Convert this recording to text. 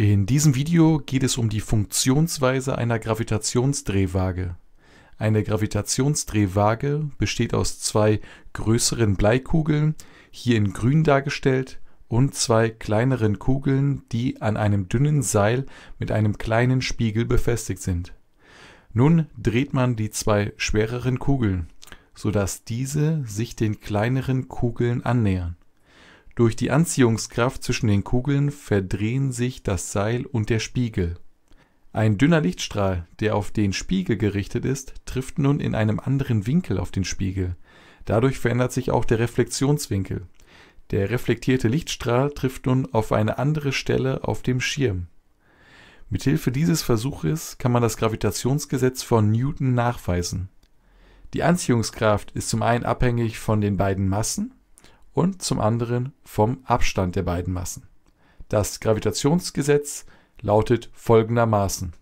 In diesem Video geht es um die Funktionsweise einer Gravitationsdrehwaage. Eine Gravitationsdrehwaage besteht aus zwei größeren Bleikugeln, hier in grün dargestellt, und zwei kleineren Kugeln, die an einem dünnen Seil mit einem kleinen Spiegel befestigt sind. Nun dreht man die zwei schwereren Kugeln, sodass diese sich den kleineren Kugeln annähern. Durch die Anziehungskraft zwischen den Kugeln verdrehen sich das Seil und der Spiegel. Ein dünner Lichtstrahl, der auf den Spiegel gerichtet ist, trifft nun in einem anderen Winkel auf den Spiegel. Dadurch verändert sich auch der Reflexionswinkel. Der reflektierte Lichtstrahl trifft nun auf eine andere Stelle auf dem Schirm. Mithilfe dieses Versuches kann man das Gravitationsgesetz von Newton nachweisen. Die Anziehungskraft ist zum einen abhängig von den beiden Massen und zum anderen vom Abstand der beiden Massen. Das Gravitationsgesetz lautet folgendermaßen